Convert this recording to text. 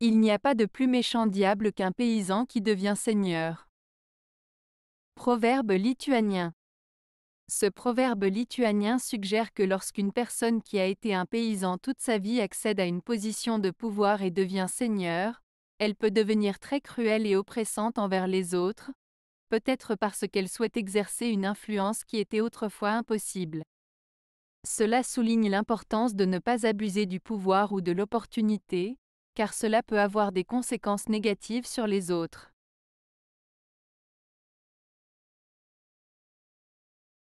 Il n'y a pas de plus méchant diable qu'un paysan qui devient seigneur. Proverbe lituanien. Ce proverbe lituanien suggère que lorsqu'une personne qui a été un paysan toute sa vie accède à une position de pouvoir et devient seigneur, elle peut devenir très cruelle et oppressante envers les autres, peut-être parce qu'elle souhaite exercer une influence qui était autrefois impossible. Cela souligne l'importance de ne pas abuser du pouvoir ou de l'opportunité, car cela peut avoir des conséquences négatives sur les autres.